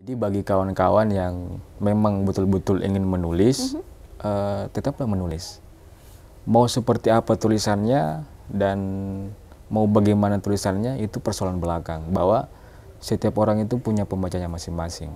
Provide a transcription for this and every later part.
Jadi bagi kawan-kawan yang memang betul-betul ingin menulis, mm -hmm. uh, tetaplah menulis. Mau seperti apa tulisannya dan mau bagaimana tulisannya itu persoalan belakang. Bahwa setiap orang itu punya pembacanya masing-masing.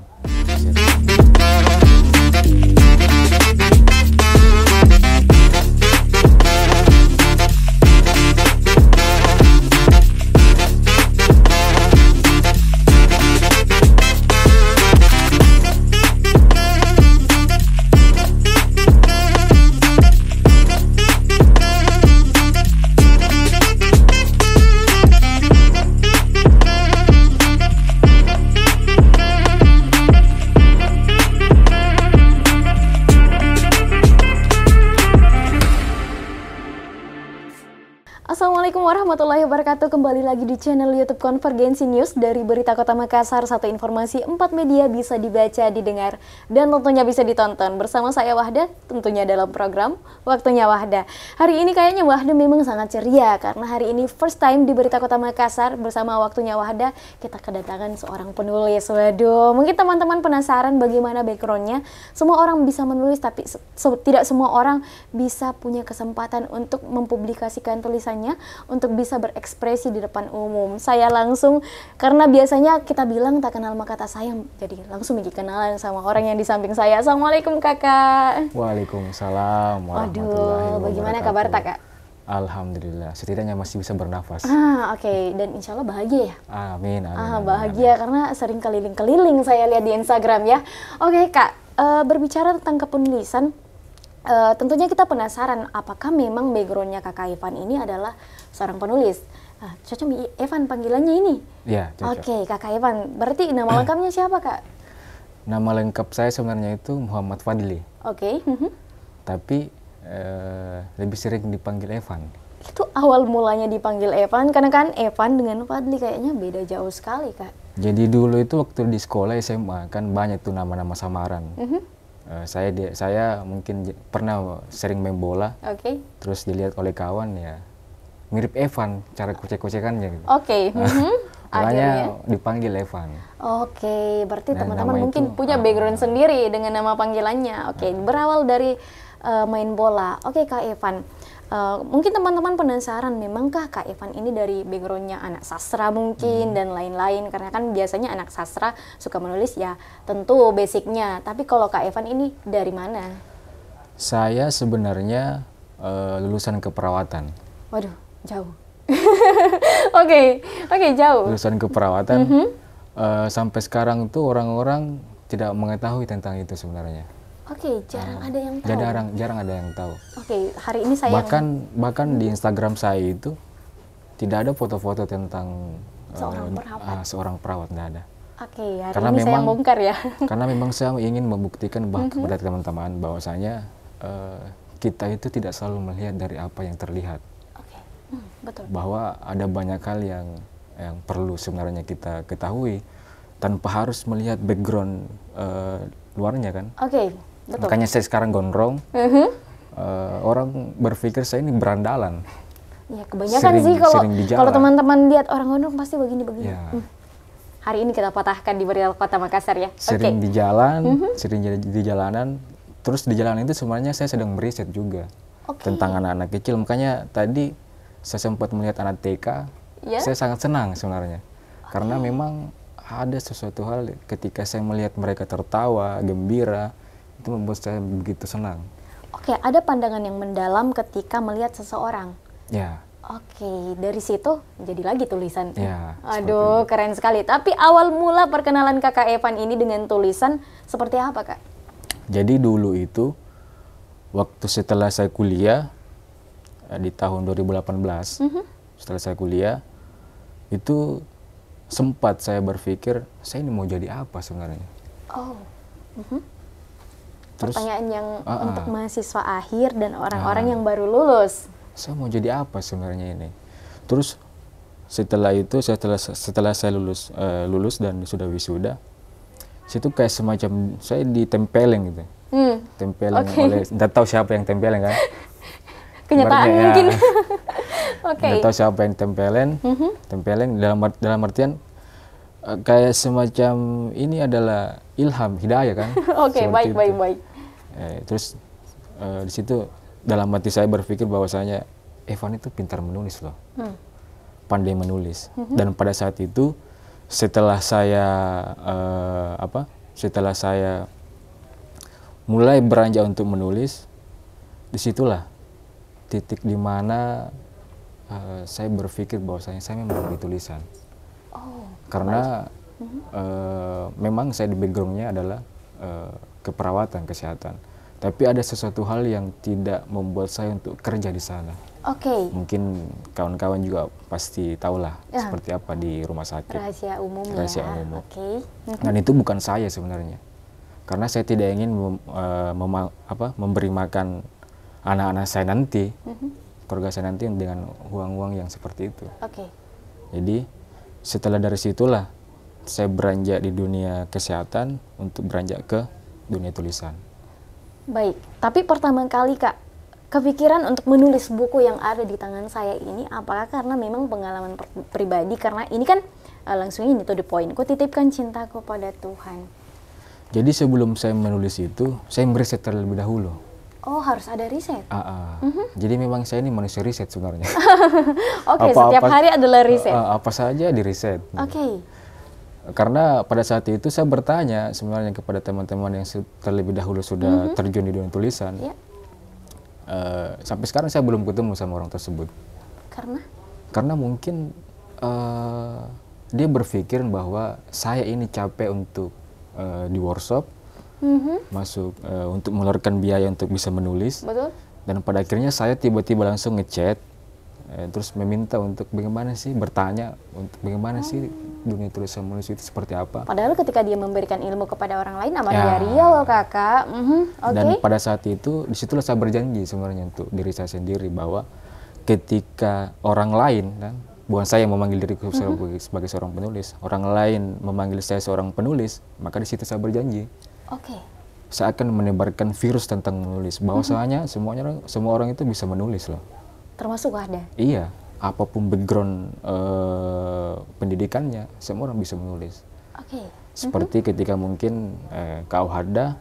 di channel YouTube Konvergensi News dari Berita Kota Makassar. Satu informasi empat media bisa dibaca, didengar, dan tentunya bisa ditonton bersama saya Wahda tentunya dalam program Waktunya Wahda. Hari ini kayaknya Wahda memang sangat ceria karena hari ini first time di Berita Kota Makassar bersama Waktunya Wahda kita kedatangan seorang penulis. Waduh, mungkin teman-teman penasaran bagaimana backgroundnya. Semua orang bisa menulis tapi se tidak semua orang bisa punya kesempatan untuk mempublikasikan tulisannya, untuk bisa berekspresi di depan umum umum. Saya langsung karena biasanya kita bilang tak kenal maka tak sayang. Jadi langsung lagi kenalan sama orang yang di samping saya. Assalamualaikum kakak. Waalaikumsalam. Waduh, bagaimana kabar tak kak? Alhamdulillah, setidaknya masih bisa bernafas. Ah, oke. Okay. Dan insya Allah bahagia ya? Amin, amin. Ah, bahagia amin. karena sering keliling-keliling saya lihat di Instagram ya. Oke, okay, Kak. Uh, berbicara tentang kepenulisan, uh, tentunya kita penasaran apakah memang backgroundnya Kakak Ivan ini adalah seorang penulis ah, di Evan panggilannya ini? Iya, Oke, okay, Kakak Evan. Berarti nama eh. lengkapnya siapa, Kak? Nama lengkap saya sebenarnya itu Muhammad Fadli. Oke. Okay. Mhm. Tapi eh, lebih sering dipanggil Evan. Itu awal mulanya dipanggil Evan, karena kan Evan dengan Fadli kayaknya beda jauh sekali, Kak. Jadi dulu itu waktu di sekolah SMA kan banyak tuh nama-nama samaran. Mm -hmm. Uh, saya saya mungkin pernah sering main bola. Okay. Terus dilihat oleh kawan ya mirip Evan cara kocek-kocekannya gitu. Oke. Okay. Nah, mhm. Makanya dipanggil Evan. Oke, okay, berarti teman-teman mungkin itu, punya ah. background uh, sendiri dengan nama panggilannya. Oke, okay, uh, berawal dari uh, main bola. Oke, okay, Kak Evan. Uh, mungkin teman-teman penasaran, memangkah Kak Evan ini dari backgroundnya anak sastra mungkin hmm. dan lain-lain? Karena kan biasanya anak sastra suka menulis ya tentu basicnya. Tapi kalau Kak Evan ini dari mana? Saya sebenarnya uh, lulusan keperawatan. Waduh. Jauh. Oke, oke okay. jauh. Lulusan keperawatan mm -hmm. uh, sampai sekarang tuh orang-orang tidak mengetahui tentang itu sebenarnya. Oke, okay, jarang uh, ada yang tahu. Jarang, jarang ada yang tahu. Oke, okay, hari ini saya bahkan yang... bahkan di mhm. Instagram saya itu tidak ada foto-foto tentang eh, seorang uh, perawat. Uh, seorang perawat tidak ada. Oke, okay, karena ini memang, saya bongkar ya. Karena memang saya ingin membuktikan bahwa mm -hmm. kepada teman-teman bahwasanya uh, kita itu tidak selalu melihat dari apa yang terlihat betul. Bahwa ada banyak hal yang yang perlu sebenarnya kita ketahui tanpa harus melihat background uh, luarnya kan. Oke, okay, betul. Makanya saya sekarang gondrong. Mm -hmm. uh, orang berpikir saya ini berandalan. Ya kebanyakan sering, sih kalau kalau teman-teman lihat orang gondrong pasti begini-begini. Ya. Hmm. Hari ini kita patahkan di berita kota Makassar ya. Sering okay. di jalan, mm -hmm. sering di jalanan. Terus di jalan itu sebenarnya saya sedang meriset juga okay. tentang anak-anak kecil. Makanya tadi saya sempat melihat anak TK, yeah? saya sangat senang sebenarnya. Okay. Karena oh. memang ada sesuatu hal ketika saya melihat mereka tertawa, gembira, itu membuat saya begitu senang. Oke, okay, ada pandangan yang mendalam ketika melihat seseorang. Ya. Yeah. Oke, okay, dari situ jadi lagi tulisan. Ya, Aduh, keren sekali. Tapi awal mula perkenalan kakak Evan ini dengan tulisan seperti apa, Kak? Jadi dulu itu, waktu setelah saya kuliah, Nah, di tahun 2018 mm-hmm. setelah saya kuliah itu sempat saya berpikir saya ini mau jadi apa sebenarnya. Oh. Mm-hmm. Terus, Pertanyaan yang uh-uh. untuk mahasiswa akhir dan orang-orang uh, yang baru lulus. Saya mau jadi apa sebenarnya ini? Terus setelah itu setelah setelah saya lulus uh, lulus dan sudah wisuda, situ kayak semacam saya ditempeleng gitu. Hmm. Tempeleng okay. oleh nggak tahu siapa yang tempeleng kan. kenyataan ya. mungkin. Ya. Oke. okay. siapa yang tempelin, mm-hmm. tempelin dalam dalam artian eh, kayak semacam ini adalah ilham hidayah kan. Oke, okay, baik, baik, baik, baik. Eh, terus uh, di situ dalam hati saya berpikir bahwasanya Evan itu pintar menulis loh. Hmm. Pandai menulis. Mm-hmm. Dan pada saat itu setelah saya uh, apa? Setelah saya mulai beranjak untuk menulis, disitulah titik mana uh, saya berpikir bahwasanya saya memang lebih tulisan oh, karena uh, memang saya di backgroundnya adalah uh, keperawatan kesehatan tapi ada sesuatu hal yang tidak membuat saya untuk kerja di sana. Oke. Okay. Mungkin kawan-kawan juga pasti tahulah ya. seperti apa di rumah sakit. Rahasia umum ya. Rahasia ya. umum. Okay. Dan mhm. itu bukan saya sebenarnya. Karena saya tidak ingin mem, uh, mem, apa, memberi makan anak-anak saya nanti, mm-hmm. keluarga saya nanti dengan uang-uang yang seperti itu. Oke. Okay. Jadi setelah dari situlah saya beranjak di dunia kesehatan untuk beranjak ke dunia tulisan. Baik, tapi pertama kali kak kepikiran untuk menulis buku yang ada di tangan saya ini apakah karena memang pengalaman pribadi karena ini kan uh, langsung ini tuh the point ku titipkan cintaku pada Tuhan jadi sebelum saya menulis itu saya meriset terlebih dahulu Oh harus ada riset. Uh, uh. Mm -hmm. Jadi memang saya ini manusia riset sebenarnya. Oke okay, setiap hari adalah eh, riset. Uh, apa saja di riset. Oke. Okay. Karena pada saat itu saya bertanya sebenarnya kepada teman-teman yang terlebih dahulu sudah mm -hmm. terjun di dunia tulisan. Yeah. Ya. Uh, sampai sekarang saya belum ketemu sama orang tersebut. Karena? Karena mungkin uh, dia berpikir bahwa saya ini capek untuk uh, di workshop hmm masuk uh, untuk mengeluarkan biaya untuk bisa menulis. Betul. Dan pada akhirnya saya tiba-tiba langsung ngechat, uh, terus meminta untuk bagaimana sih bertanya untuk bagaimana hmm. sih dunia tulisan manusia menulis itu seperti apa. Padahal ketika dia memberikan ilmu kepada orang lain, aman ya. dari loh kakak. Mm-hmm. Okay. Dan pada saat itu disitulah saya berjanji sebenarnya untuk diri saya sendiri bahwa ketika orang lain kan bukan saya yang memanggil diriku sebagai, mm seorang penulis, orang lain memanggil saya seorang penulis, maka di situ saya berjanji Oke. Okay. Saya akan menyebarkan virus tentang menulis. Bahwasanya mm -hmm. semuanya semua orang itu bisa menulis loh. Termasuk ada. Iya, apapun background uh, pendidikannya, semua orang bisa menulis. Oke. Okay. Seperti mm -hmm. ketika mungkin eh, kau Ohada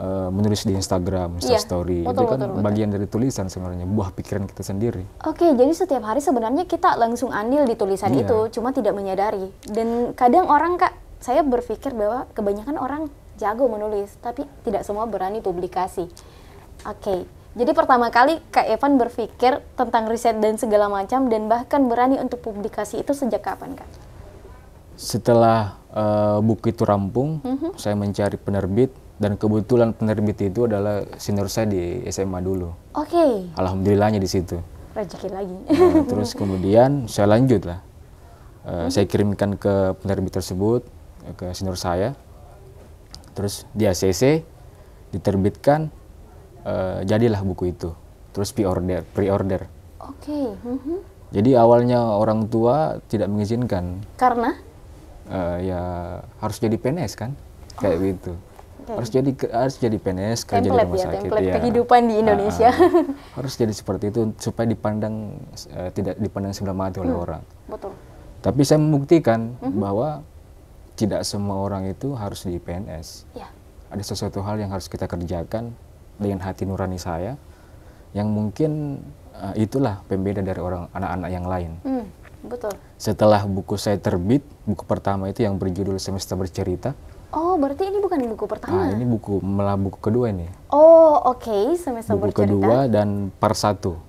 uh, eh, menulis di Instagram, yeah, Story. Betul, itu kan betul, betul. bagian dari tulisan sebenarnya, buah pikiran kita sendiri. Oke, okay, jadi setiap hari sebenarnya kita langsung andil di tulisan yeah. itu, cuma tidak menyadari. Dan kadang orang kak, saya berpikir bahwa kebanyakan orang jago menulis, tapi tidak semua berani publikasi. Oke, okay. jadi pertama kali Kak Evan berpikir tentang riset dan segala macam dan bahkan berani untuk publikasi itu sejak kapan Kak? Setelah uh, eh, buku itu rampung, mm -hmm. saya mencari penerbit dan kebetulan penerbit itu adalah senior saya di SMA dulu. Oke. Okay. Alhamdulillahnya di situ. Rezeki lagi. Nah, terus kemudian saya lanjut lah. Uh, mm -hmm. Saya kirimkan ke penerbit tersebut ke senior saya terus di ACC diterbitkan uh, jadilah buku itu terus pre-order pre-order oke okay. mm -hmm. jadi awalnya orang tua tidak mengizinkan karena uh, ya harus jadi PNS kan oh. kayak gitu okay. harus jadi harus jadi PNS kerja jadi rumah ya, sakit template ya. kehidupan di ah, ah, Indonesia uh, uh, harus jadi seperti itu supaya dipandang uh, tidak dipandang sebelah mata oleh hmm. orang betul tapi saya membuktikan mm -hmm. bahwa tidak semua orang itu harus di PNS. Ya. Ada sesuatu hal yang harus kita kerjakan dengan hati nurani saya, yang mungkin uh, itulah pembeda dari orang anak-anak yang lain. Hmm, betul. Setelah buku saya terbit, buku pertama itu yang berjudul Semesta Bercerita. Oh, berarti ini bukan buku pertama. Nah, ini buku malah buku kedua ini. Oh, oke, okay. Semesta buku Bercerita. Buku kedua dan part satu.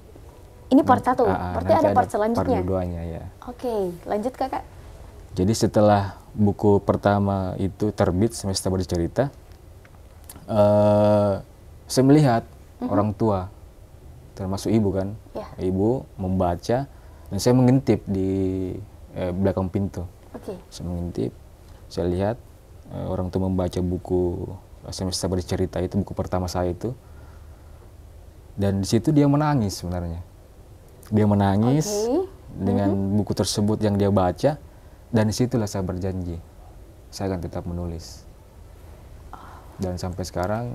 Ini part satu. Nah, berarti ada part selanjutnya. Part ya. Oke, lanjut Kakak. Jadi setelah buku pertama itu terbit semesta bercerita, uh, saya melihat mm-hmm. orang tua, termasuk ibu kan, yeah. ibu membaca dan saya mengintip di eh, belakang pintu. Okay. Saya mengintip, saya lihat uh, orang tua membaca buku eh, semesta Cerita itu buku pertama saya itu dan di situ dia menangis sebenarnya dia menangis okay. dengan mm -hmm. buku tersebut yang dia baca dan disitulah saya berjanji, saya akan tetap menulis. Dan sampai sekarang,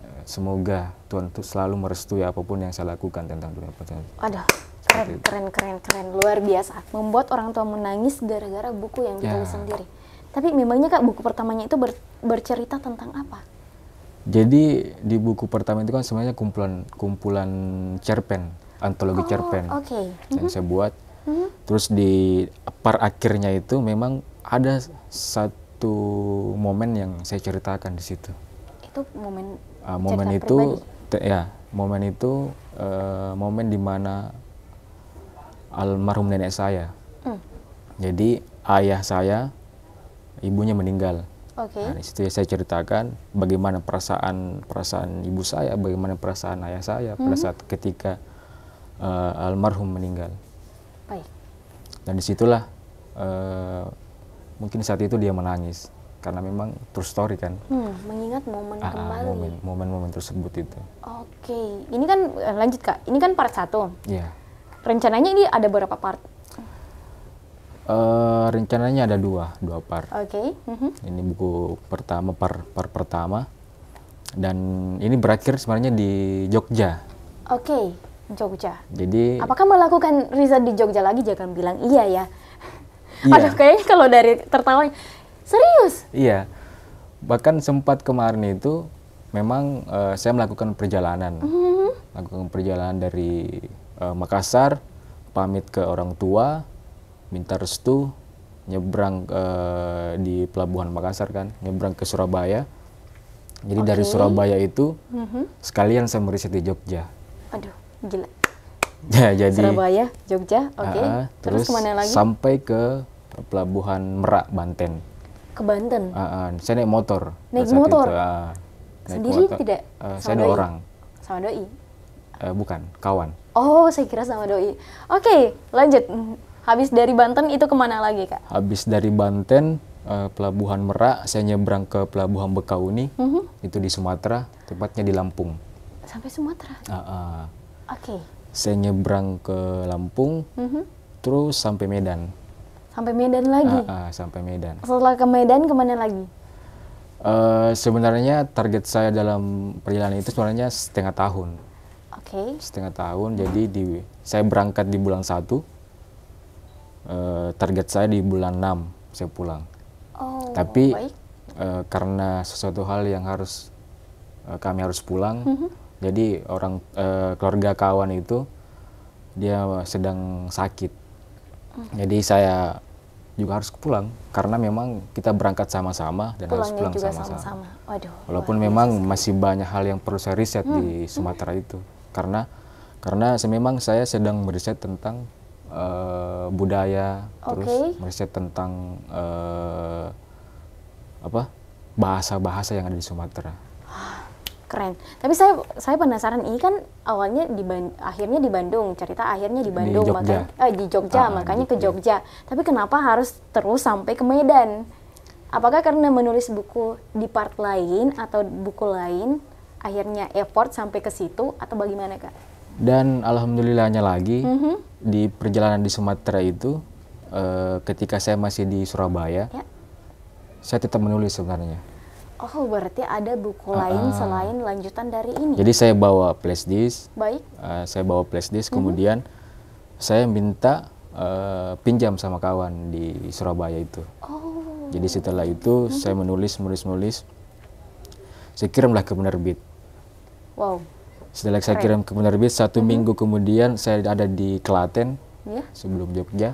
eh, semoga Tuhan tuh selalu merestui apapun yang saya lakukan tentang dunia pertanian. Ada, keren, keren, keren, keren, luar biasa. Membuat orang tua menangis gara-gara buku yang ya. ditulis ya. sendiri. Tapi memangnya kak buku pertamanya itu ber, bercerita tentang apa? Jadi di buku pertama itu kan sebenarnya kumpulan kumpulan cerpen, antologi oh, cerpen okay. yang mm -hmm. saya buat Terus di par akhirnya itu memang ada satu momen yang saya ceritakan di situ. Itu momen uh, momen itu te, ya, momen itu uh, momen mana almarhum nenek saya. Hmm. Jadi ayah saya ibunya meninggal. Okay. Nah, di situ ya saya ceritakan bagaimana perasaan perasaan ibu saya, bagaimana perasaan ayah saya mm -hmm. pada saat ketika uh, almarhum meninggal dan disitulah uh, mungkin saat itu dia menangis karena memang true story kan. Hmm, mengingat momen ah, ah kembali. Momen, momen tersebut itu. Oke, okay. ini kan eh, lanjut kak. Ini kan part satu. Iya. Yeah. Rencananya ini ada berapa part? Uh, rencananya ada dua, dua part. Oke. Okay. Mm-hmm. Ini buku pertama, par par pertama, dan ini berakhir sebenarnya di Jogja. Oke. Okay. Jogja. Jadi apakah melakukan riset di Jogja lagi jangan bilang iya ya. Iya. Aduh kayaknya kalau dari tertawanya serius. Iya. Bahkan sempat kemarin itu memang uh, saya melakukan perjalanan. Mm -hmm. Melakukan perjalanan dari uh, Makassar pamit ke orang tua, minta restu, nyebrang uh, di pelabuhan Makassar kan, nyebrang ke Surabaya. Jadi okay. dari Surabaya itu mm -hmm. sekalian saya meriset di Jogja. Aduh Gila. Ya, jadi Surabaya, Jogja, oke. Okay. Uh, ah, terus, terus kemana lagi? Sampai ke pelabuhan Merak, Banten. Ke Banten. Uh, uh, saya naik motor. Naik motor. Itu, uh, naik Sendiri motor. tidak? Uh, sama saya ada doi. orang. Sama doi. Uh, bukan, kawan. Oh, saya kira sama doi. Oke, okay, lanjut. Habis dari Banten itu kemana lagi, Kak? Habis dari Banten, uh, Pelabuhan Merak, saya nyebrang ke Pelabuhan Bekauni, Uh mhm. -huh. itu di Sumatera, tepatnya di Lampung. Sampai Sumatera? Uh, uh. Oke. Okay. Saya nyebrang ke Lampung, mm -hmm. terus sampai Medan. Sampai Medan lagi? Uh, uh, sampai Medan. Setelah ke Medan kemana lagi? Uh, sebenarnya target saya dalam perjalanan itu sebenarnya setengah tahun. Oke. Okay. Setengah tahun, jadi di saya berangkat di bulan satu. Uh, target saya di bulan 6 saya pulang. Oh, Tapi Uh, karena sesuatu hal yang harus uh, kami harus pulang, mm -hmm jadi orang e, keluarga kawan itu dia sedang sakit. Hmm. Jadi saya juga harus pulang karena memang kita berangkat sama-sama dan Pulangnya harus pulang sama-sama. Walaupun waduh, memang waduh. masih banyak hal yang perlu saya riset hmm. di hmm. Sumatera hmm. itu karena karena memang saya sedang meriset tentang uh, budaya okay. terus meriset tentang uh, apa bahasa-bahasa yang ada di Sumatera keren tapi saya saya penasaran ini kan awalnya di akhirnya di Bandung cerita akhirnya di Bandung di Jogja. makanya eh, di Jogja ah, makanya di gitu ke ya. Jogja tapi kenapa harus terus sampai ke Medan apakah karena menulis buku di part lain atau buku lain akhirnya effort sampai ke situ atau bagaimana kak dan alhamdulillahnya lagi mm -hmm. di perjalanan di Sumatera itu uh, ketika saya masih di Surabaya ya. saya tetap menulis sebenarnya Oh, berarti ada buku uh, lain ah. selain lanjutan dari ini. Jadi saya bawa flashdisk. Baik. Uh, saya bawa flashdisk, mm-hmm. kemudian saya minta uh, pinjam sama kawan di Surabaya itu. Oh. Jadi setelah itu hmm saya menulis, menulis, menulis. Saya kirimlah ke penerbit. Wow. Setelah Keren. saya kirim ke penerbit, satu hmm minggu kemudian saya ada di Klaten yeah. sebelum Jogja.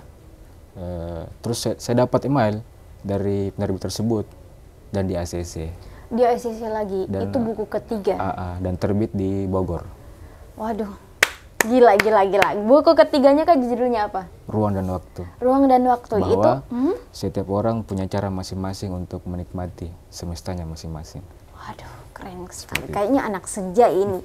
Uh, terus saya, saya dapat email dari penerbit tersebut dan di ACC. Di ACC lagi. Dan, itu buku ketiga. Uh, uh, dan terbit di Bogor. Waduh. Gila, gila, gila. Buku ketiganya kan judulnya apa? Ruang dan Waktu. Ruang dan Waktu Bahwa itu. Hmm? Setiap orang punya cara masing-masing untuk menikmati semestanya masing-masing. Waduh, keren sekali. Kayaknya anak senja ini.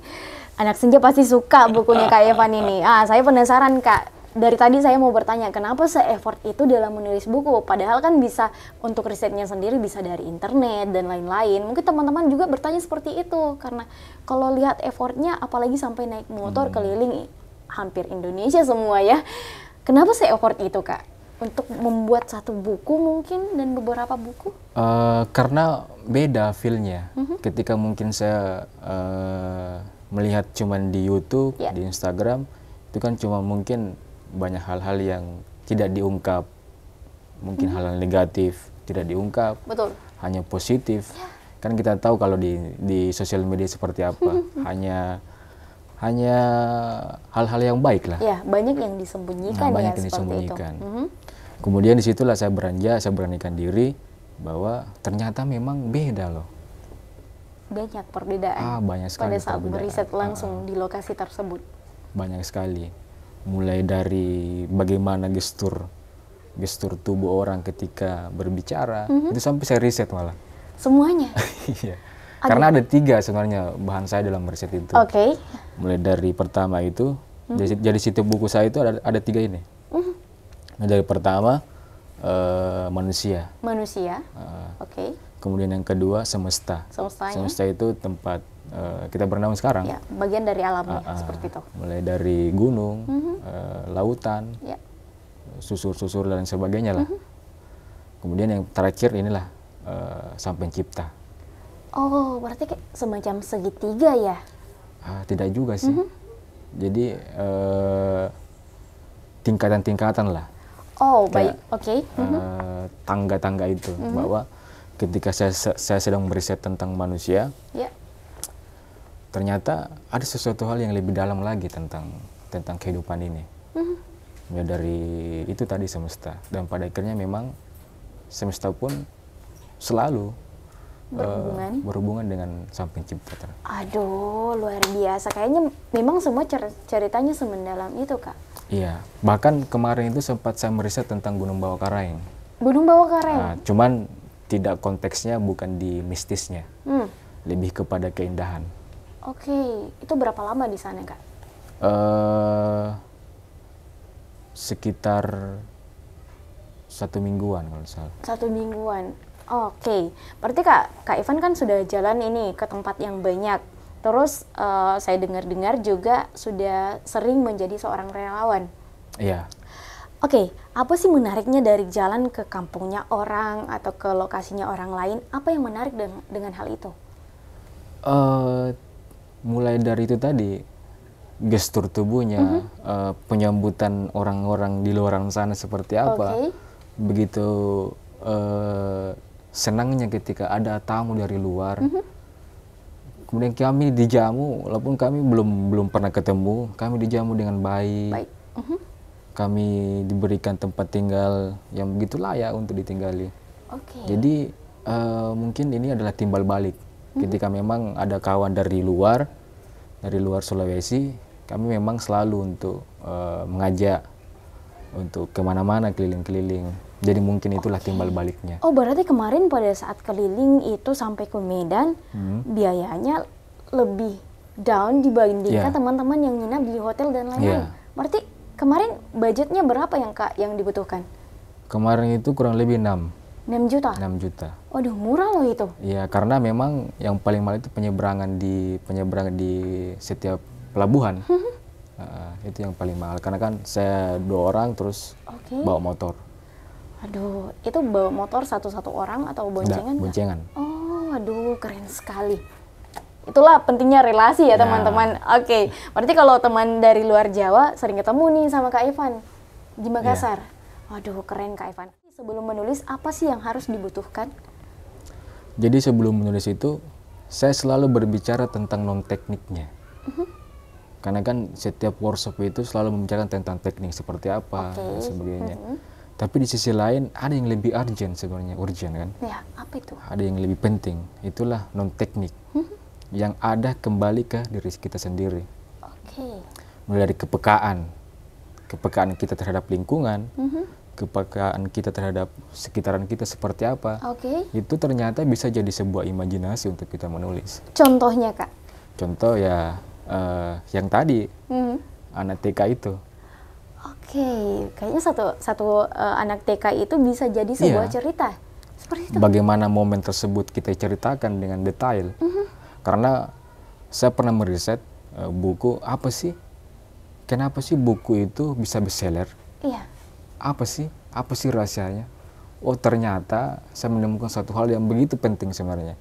Anak senja pasti suka bukunya Kak Evan ini. Ah, saya penasaran Kak dari tadi saya mau bertanya kenapa se-effort itu dalam menulis buku padahal kan bisa untuk risetnya sendiri bisa dari internet dan lain-lain mungkin teman-teman juga bertanya seperti itu karena kalau lihat effortnya apalagi sampai naik motor hmm. keliling hampir Indonesia semua ya kenapa se-effort itu kak untuk membuat satu buku mungkin dan beberapa buku uh, karena beda feelnya mm -hmm. ketika mungkin saya uh, melihat cuman di YouTube yeah. di Instagram itu kan cuma mungkin banyak hal-hal yang tidak diungkap mungkin hal-hal negatif tidak diungkap betul hanya positif ya. kan kita tahu kalau di di sosial media seperti apa hanya hanya hal-hal yang baik lah ya banyak yang disembunyikan nah, banyak ya, yang disembunyikan itu. Mm-hmm. kemudian disitulah saya beranjak saya beranikan diri bahwa ternyata memang beda loh banyak perbedaan ah, banyak sekali pada saat beriset langsung ah. di lokasi tersebut banyak sekali mulai dari bagaimana gestur gestur tubuh orang ketika berbicara mm -hmm. itu sampai saya riset malah semuanya iya ada. karena ada tiga sebenarnya bahan saya dalam riset itu oke okay. mulai dari pertama itu mm -hmm. jadi, jadi situ buku saya itu ada ada tiga ini mm -hmm. dari pertama uh, manusia manusia uh, oke okay. kemudian yang kedua semesta Semestanya? semesta itu tempat Eh, kita bernaung sekarang. Ya, bagian dari alamnya uh, uh, seperti itu. Mulai dari gunung, mm -hmm. uh, lautan, susur ya. susur-susur dan sebagainya lah. Mm -hmm. Kemudian yang terakhir inilah uh, sampai cipta. Oh, berarti kayak semacam segitiga ya? Ah, tidak juga sih. Mm -hmm. Jadi tingkatan tingkatan-tingkatan lah. Oh, kayak, baik. Oke. Okay. Mm -hmm. uh, tangga-tangga itu mm -hmm. bahwa ketika saya saya sedang beriset tentang manusia, yeah ternyata ada sesuatu hal yang lebih dalam lagi tentang tentang kehidupan ini mm-hmm. ya dari itu tadi semesta dan pada akhirnya memang semesta pun selalu eh, berhubungan uh, berhubungan dengan sang pencipta aduh luar biasa kayaknya memang semua cer ceritanya semendalam itu kak iya bahkan kemarin itu sempat saya meriset tentang gunung bawah karang gunung bawah karang nah, cuman tidak konteksnya bukan di mistisnya hmm. lebih kepada keindahan Oke, okay. itu berapa lama di sana kak? Uh, sekitar satu mingguan kalau salah. Satu mingguan. Oke, okay. berarti kak kak Ivan kan sudah jalan ini ke tempat yang banyak. Terus uh, saya dengar-dengar juga sudah sering menjadi seorang relawan. Iya. Oke, okay, apa sih menariknya dari jalan ke kampungnya orang atau ke lokasinya orang lain? Apa yang menarik dengan, dengan hal itu? Uh, mulai dari itu tadi gestur tubuhnya mm -hmm. uh, penyambutan orang-orang di luar sana seperti apa okay. begitu uh, senangnya ketika ada tamu dari luar mm -hmm. kemudian kami dijamu walaupun kami belum belum pernah ketemu kami dijamu dengan baik, baik. Mm -hmm. kami diberikan tempat tinggal yang begitu layak untuk ditinggali okay. jadi uh, mungkin ini adalah timbal balik ketika memang ada kawan dari luar dari luar Sulawesi kami memang selalu untuk uh, mengajak untuk kemana-mana keliling-keliling jadi mungkin itulah okay. timbal baliknya oh berarti kemarin pada saat keliling itu sampai ke Medan hmm. biayanya lebih down dibandingkan iya. yeah. teman-teman yang nginap di hotel dan lain-lain yeah. berarti kemarin budgetnya berapa yang kak yang dibutuhkan kemarin itu kurang lebih 6 6 juta? 6 juta. Waduh, murah loh itu. Iya, karena memang yang paling mahal itu penyeberangan di penyeberangan di setiap pelabuhan. uh, itu yang paling mahal karena kan saya dua orang terus okay. bawa motor. Aduh, itu bawa motor satu-satu orang atau boncengan? Nggak, boncengan. Oh, aduh, keren sekali. Itulah pentingnya relasi ya, ya. teman-teman. Ya. Oke, okay. berarti kalau teman dari luar Jawa sering ketemu nih sama Kak Ivan di Makassar. Ya. Waduh, keren Kak Ivan sebelum menulis apa sih yang harus dibutuhkan? Jadi sebelum menulis itu saya selalu berbicara tentang non tekniknya. Mhm. Karena kan setiap workshop itu selalu membicarakan tentang teknik seperti apa okay. dan sebagainya. Mhm. Tapi di sisi lain ada yang lebih urgent sebenarnya, urgent kan? Ya, apa itu? Ada yang lebih penting, itulah non teknik. Mhm. Yang ada kembali ke diri kita sendiri. Oke. Okay. Mulai dari kepekaan, kepekaan kita terhadap lingkungan, kepekaan kita terhadap sekitaran kita seperti apa. Oke. Okay. Itu ternyata bisa jadi sebuah imajinasi untuk kita menulis. Contohnya kak? Contoh ya uh, yang tadi hmm. anak TK itu. Oke, okay. kayaknya satu satu uh, anak TK itu bisa jadi iya. sebuah yeah. cerita. Seperti itu. Bagaimana momen tersebut kita ceritakan dengan detail. Mm -hmm. Karena saya pernah meriset uh, buku apa sih? Kenapa sih buku itu bisa bestseller? Iya. Yeah apa sih apa sih rahasianya oh ternyata saya menemukan satu hal yang begitu penting sebenarnya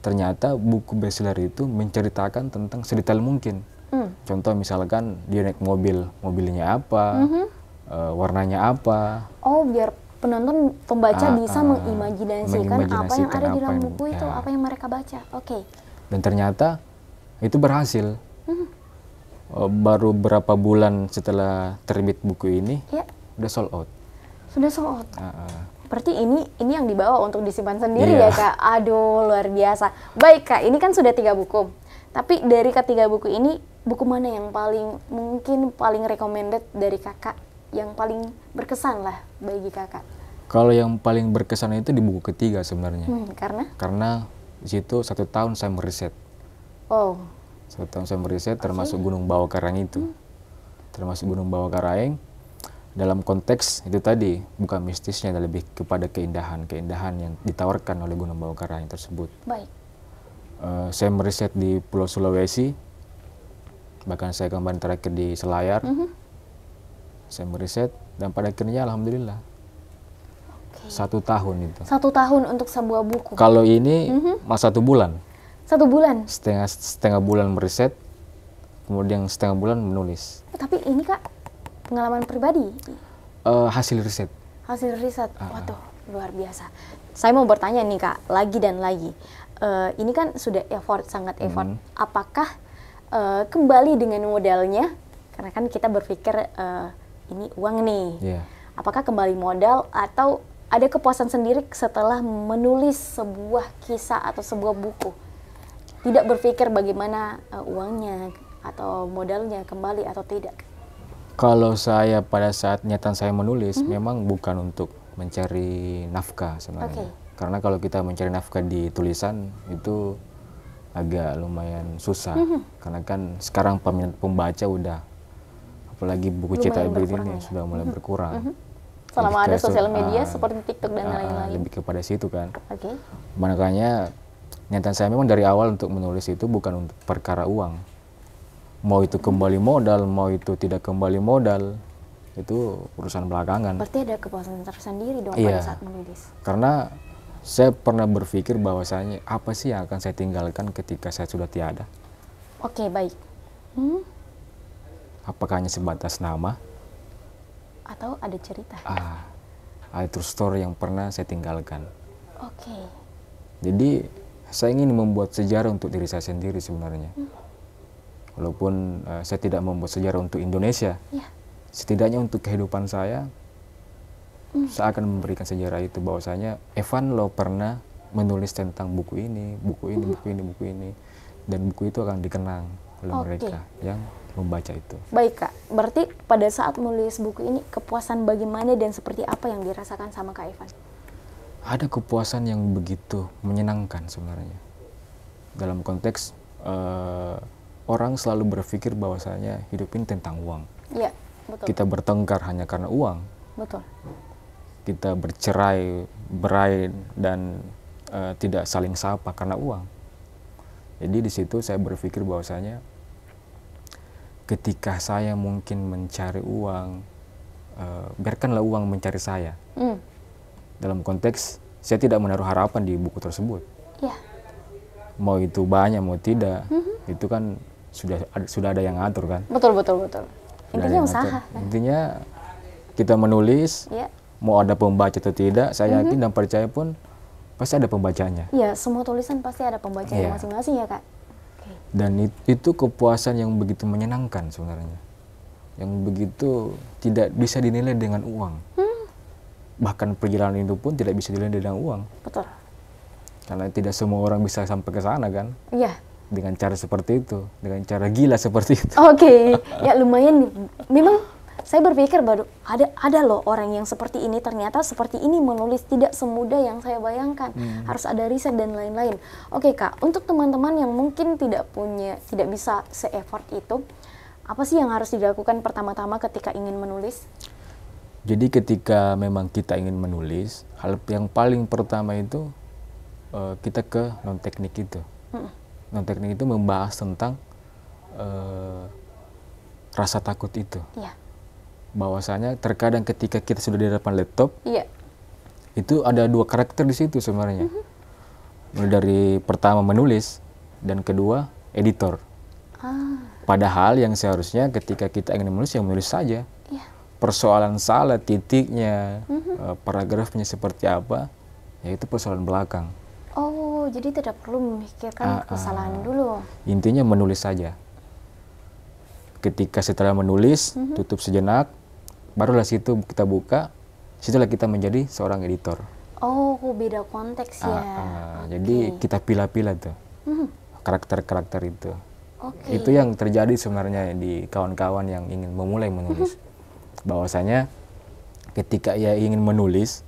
ternyata buku bestseller itu menceritakan tentang sedetail mungkin mm. contoh misalkan dia naik mobil mobilnya apa mm -hmm. uh, warnanya apa oh biar penonton pembaca ah, bisa ah, mengimajinasikan, mengimajinasikan apa yang ada di dalam buku itu ya. apa yang mereka baca oke okay. dan ternyata itu berhasil mm. uh, baru berapa bulan setelah terbit buku ini yeah Udah sold out. Sudah sold out. Uh, uh. Berarti ini ini yang dibawa untuk disimpan sendiri yeah. ya kak. Aduh luar biasa. Baik kak, ini kan sudah tiga buku. Tapi dari ketiga buku ini, buku mana yang paling mungkin paling recommended dari kakak? Yang paling berkesan lah bagi kakak? Kalau yang paling berkesan itu di buku ketiga sebenarnya. Hmm, karena? Karena di situ satu tahun saya meriset. Oh. Satu tahun saya meriset termasuk Gunung Bawah Karang itu. Hmm. Termasuk Gunung Bawah Karang dalam konteks itu tadi bukan mistisnya dan lebih kepada keindahan-keindahan yang ditawarkan oleh Gunung Bawah Karang tersebut. Baik. Uh, saya meriset di Pulau Sulawesi, bahkan saya kembali terakhir di Selayar. Mm -hmm. Saya meriset dan pada akhirnya alhamdulillah okay. satu tahun itu. Satu tahun untuk sebuah buku. Kalau ini mm -hmm. mas satu bulan. Satu bulan. Setengah setengah bulan meriset, kemudian setengah bulan menulis. tapi ini kak pengalaman pribadi? Uh, hasil riset. Hasil riset, uh, waduh luar biasa. Saya mau bertanya nih kak, lagi dan lagi. Uh, ini kan sudah effort, sangat effort. Hmm. Apakah uh, kembali dengan modalnya? Karena kan kita berpikir uh, ini uang nih. Yeah. Apakah kembali modal atau ada kepuasan sendiri setelah menulis sebuah kisah atau sebuah buku? Tidak berpikir bagaimana uh, uangnya atau modalnya kembali atau tidak? Kalau saya pada saat niatan saya menulis mm -hmm. memang bukan untuk mencari nafkah sebenarnya. Okay. Karena kalau kita mencari nafkah di tulisan itu agak lumayan susah. Mm -hmm. Karena kan sekarang peminat pembaca udah apalagi buku cetak ini ya, ya? sudah mulai mhm. berkurang. Mm -hmm selama ada sosial media uh, seperti TikTok dan ah, ah, lain-lain. Uh, uh, lebih kepada situ kan. Oke. Okay. Makanya niatan saya memang dari awal untuk menulis itu bukan untuk perkara uang mau itu kembali modal mau itu tidak kembali modal itu urusan belakangan. Berarti ada kepuasan tersendiri dong iya, pada saat menulis. Karena saya pernah berpikir bahwasanya apa sih yang akan saya tinggalkan ketika saya sudah tiada? Oke okay, baik. Hmm? Apakah hanya sebatas nama? Atau ada cerita? Ah, ada true story yang pernah saya tinggalkan. Oke. Okay. Jadi saya ingin membuat sejarah untuk diri saya sendiri sebenarnya. Hmm walaupun uh, saya tidak membuat sejarah untuk Indonesia ya. setidaknya untuk kehidupan saya hmm. saya akan memberikan sejarah itu bahwasanya Evan lo pernah menulis tentang buku ini buku ini iya. buku ini buku ini dan buku itu akan dikenang oleh okay. mereka yang membaca itu. Baik kak, berarti pada saat menulis buku ini kepuasan bagaimana dan seperti apa yang dirasakan sama kak Evan? Ada kepuasan yang begitu menyenangkan sebenarnya dalam konteks uh, orang selalu berpikir bahwasanya hidup ini tentang uang. Iya, betul. Kita bertengkar hanya karena uang. Betul. Kita bercerai, berai dan uh, tidak saling sapa karena uang. Jadi di situ saya berpikir bahwasanya ketika saya mungkin mencari uang, uh, biarkanlah uang mencari saya. Mm. Dalam konteks saya tidak menaruh harapan di buku tersebut. Yeah. Mau itu banyak mau tidak, mm -hmm. itu kan sudah ada, sudah ada yang ngatur kan betul betul betul intinya usaha kan? intinya kita menulis ya. mau ada pembaca atau tidak saya mm -hmm. yakin dan percaya pun pasti ada pembacanya ya semua tulisan pasti ada pembacanya iya. masing-masing ya. kak okay. dan itu, itu kepuasan yang begitu menyenangkan sebenarnya yang begitu tidak bisa dinilai dengan uang hmm. bahkan perjalanan itu pun tidak bisa dinilai dengan uang betul karena tidak semua orang bisa sampai ke sana kan iya dengan cara seperti itu, dengan cara gila seperti itu. Oke, okay. ya lumayan. Memang saya berpikir baru ada ada loh orang yang seperti ini ternyata seperti ini menulis tidak semudah yang saya bayangkan. Hmm. Harus ada riset dan lain-lain. Oke, okay, Kak, untuk teman-teman yang mungkin tidak punya tidak bisa se-effort itu, apa sih yang harus dilakukan pertama-tama ketika ingin menulis? Jadi ketika memang kita ingin menulis, hal yang paling pertama itu eh, kita ke non teknik itu. Hmm non nah, teknik itu membahas tentang uh, rasa takut itu. Iya. Bahwasanya terkadang ketika kita sudah di depan laptop, iya. itu ada dua karakter di situ sebenarnya. Mm -hmm. dari pertama menulis dan kedua editor. Ah. Padahal yang seharusnya ketika kita ingin menulis yang menulis saja. Iya. Persoalan salah titiknya, mm -hmm. paragrafnya seperti apa, yaitu persoalan belakang. Oh, jadi tidak perlu memikirkan uh, uh, kesalahan dulu. Intinya menulis saja. Ketika setelah menulis, mm -hmm. tutup sejenak, barulah situ kita buka, situlah kita menjadi seorang editor. Oh, beda konteks uh, ya. Uh, okay. Jadi kita pilih-pilih tuh mhm. karakter-karakter mm -hmm. itu. Okay. Itu yang terjadi sebenarnya di kawan-kawan yang ingin memulai menulis. Mhm. Bahwasanya ketika ia ingin menulis,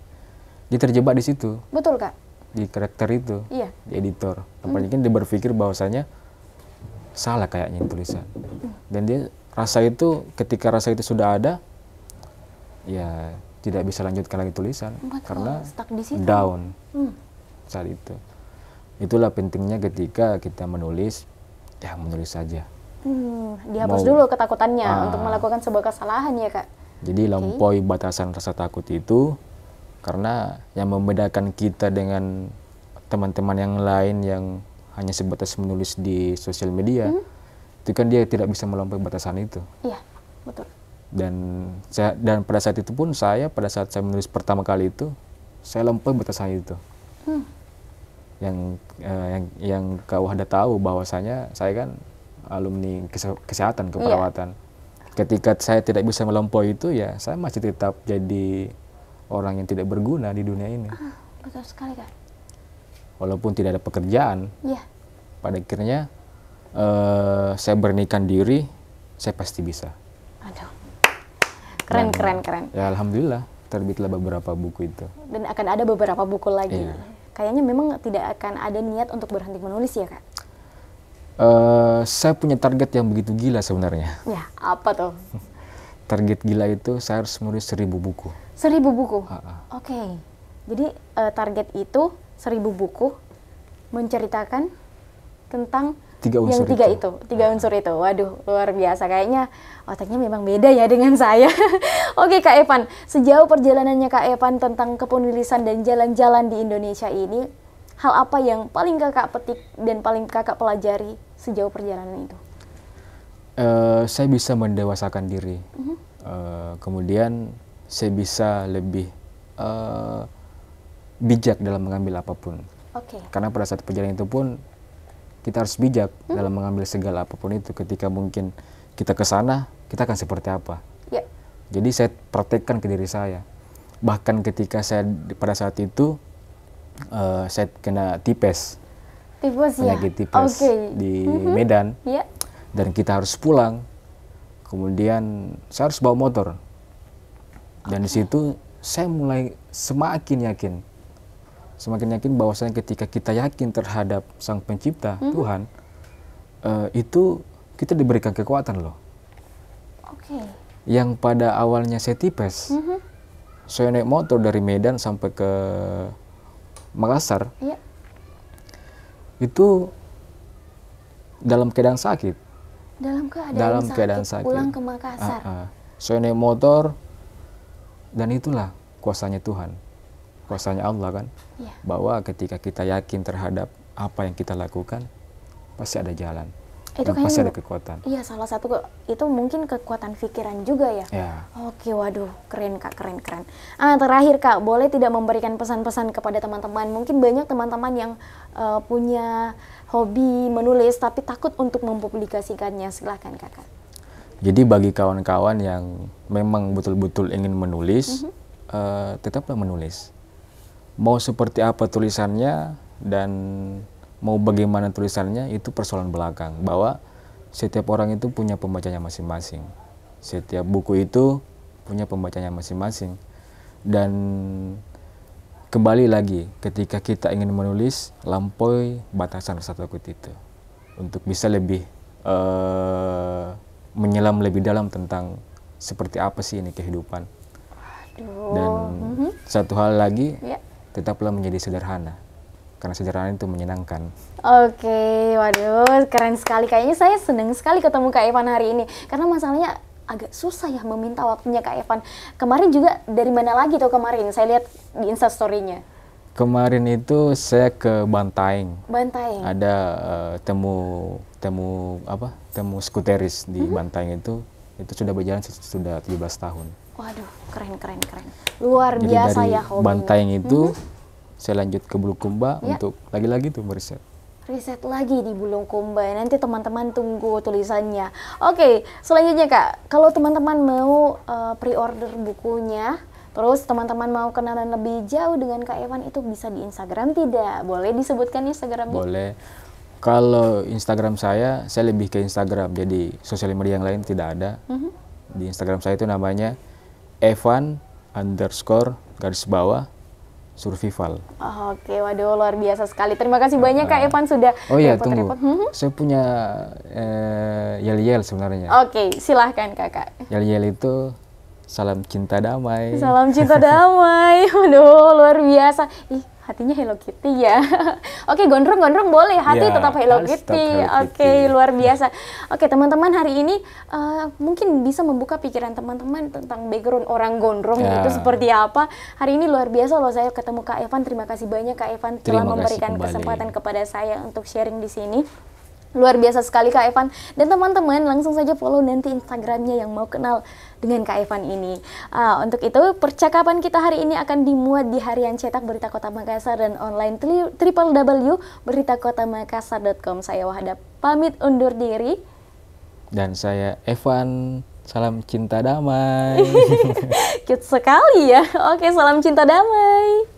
dia terjebak di situ. Betul kak di karakter itu iya. di editor tempatnya mm. kan dia berpikir bahwasanya salah kayaknya tulisan dan dia rasa itu ketika rasa itu sudah ada ya tidak bisa lanjutkan lagi tulisan Betul, karena stuck di situ. down hmm. saat itu itulah pentingnya ketika kita menulis ya menulis saja hmm, dihapus Mau, dulu ketakutannya ah, untuk melakukan sebuah kesalahan ya kak jadi okay. batasan rasa takut itu karena yang membedakan kita dengan teman-teman yang lain yang hanya sebatas menulis di sosial media hmm. itu kan dia tidak bisa melampaui batasan itu iya betul dan saya, dan pada saat itu pun saya pada saat saya menulis pertama kali itu saya lampaui batasan itu hmm. yang eh, yang yang kau ada tahu bahwasanya saya kan alumni kesehatan iya. keperawatan iya. ketika saya tidak bisa melampaui itu ya saya masih tetap jadi orang yang tidak berguna di dunia ini. Ah, betul sekali kak. Walaupun tidak ada pekerjaan, yeah. pada akhirnya uh, saya bernikan diri, saya pasti bisa. Aduh, keren Dan, keren keren. Ya alhamdulillah terbitlah beberapa buku itu. Dan akan ada beberapa buku lagi. Yeah. Kayaknya memang tidak akan ada niat untuk berhenti menulis ya kak. Uh, saya punya target yang begitu gila sebenarnya. Ya apa tuh? target gila itu saya harus menulis seribu buku. Seribu buku. Oke. Okay. Jadi uh, target itu seribu buku menceritakan tentang tiga unsur yang tiga itu. itu tiga unsur itu waduh luar biasa kayaknya otaknya memang beda ya dengan saya oke kak Evan sejauh perjalanannya kak Evan tentang kepenulisan dan jalan-jalan di Indonesia ini hal apa yang paling kakak petik dan paling kakak pelajari sejauh perjalanan itu Eh, saya bisa mendewasakan diri. Mm-hmm. Uh, kemudian saya bisa lebih uh, bijak dalam mengambil apapun. Okay. Karena pada saat perjalanan itu pun kita harus bijak mm-hmm. dalam mengambil segala apapun itu. Ketika mungkin kita ke sana, kita akan seperti apa. Yeah. Jadi saya praktekkan ke diri saya. Bahkan ketika saya pada saat itu uh, saya kena tipes. Tipes ya. Penyakit tipes okay. di mm-hmm. Medan. Yeah dan kita harus pulang kemudian saya harus bawa motor dan okay. di situ saya mulai semakin yakin semakin yakin bahwasanya ketika kita yakin terhadap sang pencipta mm-hmm. Tuhan uh, itu kita diberikan kekuatan loh okay. yang pada awalnya saya tipes mm-hmm. saya naik motor dari Medan sampai ke Makassar yeah. itu dalam keadaan sakit dalam keadaan dalam sakit, keadaan sakit pulang ke Makassar. Uh, uh. So naik motor dan itulah kuasanya Tuhan, kuasanya Allah kan, yeah. bahwa ketika kita yakin terhadap apa yang kita lakukan pasti ada jalan. Itu dan pasti ada kekuatan. Iya, salah satu itu mungkin kekuatan pikiran juga ya. Yeah. Oke, waduh, keren Kak, keren keren. Ah, terakhir Kak, boleh tidak memberikan pesan-pesan kepada teman-teman? Mungkin banyak teman-teman yang uh, punya hobi menulis tapi takut untuk mempublikasikannya. Silahkan kakak. Jadi bagi kawan-kawan yang memang betul-betul ingin menulis, mm -hmm. uh, tetaplah menulis. Mau seperti apa tulisannya dan mau bagaimana tulisannya itu persoalan belakang. Bahwa setiap orang itu punya pembacanya masing-masing. Setiap buku itu punya pembacanya masing-masing. Dan kembali lagi ketika kita ingin menulis lampaui batasan rasa takut itu untuk bisa lebih uh, menyelam lebih dalam tentang seperti apa sih ini kehidupan dan mm-hmm. satu hal lagi yeah. tetaplah menjadi sederhana karena sederhana itu menyenangkan. Oke, okay, waduh, keren sekali. Kayaknya saya seneng sekali ketemu Kak Evan hari ini. Karena masalahnya agak susah ya meminta waktunya Kak Evan. Kemarin juga dari mana lagi tuh kemarin? Saya lihat di Insta story-nya. Kemarin itu saya ke Bantaeng. Bantaeng. Ada uh, temu temu apa? Temu skuteris di hmm? Bantaeng itu itu sudah berjalan sudah 17 tahun. Waduh, keren keren keren. Luar Jadi biasa dari ya hobinya. Bantaeng itu hmm? saya lanjut ke Bulukumba yeah. untuk lagi-lagi tuh meriset riset lagi di Kumba. Nanti teman-teman tunggu tulisannya. Oke, selanjutnya Kak, kalau teman-teman mau uh, pre-order bukunya, terus teman-teman mau kenalan lebih jauh dengan Kak Evan itu bisa di Instagram tidak? Boleh disebutkan Instagramnya? Boleh. Kalau Instagram saya, saya lebih ke Instagram. Jadi sosial media yang lain tidak ada. Mm -hmm. Di Instagram saya itu namanya Evan underscore garis bawah survival. Oh, Oke, okay. waduh luar biasa sekali. Terima kasih banyak Kak ah. Evan sudah Oh iya, repot, tunggu. Repot. Hmm, hmm. Saya punya uh, yel-yel sebenarnya. Oke, okay, silahkan Kakak. Yel-yel itu salam cinta damai. Salam cinta damai. waduh luar biasa. Ih, hatinya Hello Kitty ya. Oke, gondrong-gondrong boleh, hati yeah, tetap Hello Kitty. Oke, luar biasa. Oke, teman-teman hari ini uh, mungkin bisa membuka pikiran teman-teman tentang background orang gondrong yeah. itu seperti apa. Hari ini luar biasa loh saya ketemu Kak Evan. Terima kasih banyak Kak Evan telah memberikan kesempatan kepada saya untuk sharing di sini. Luar biasa sekali Kak Evan dan teman-teman langsung saja follow nanti Instagramnya yang mau kenal dengan Kak Evan ini. Uh, untuk itu percakapan kita hari ini akan dimuat di harian cetak Berita Kota Makassar dan online tri www.beritakotamakassar.com. Saya Wahda pamit undur diri. Dan saya Evan salam cinta damai. Cute sekali ya. Oke, salam cinta damai.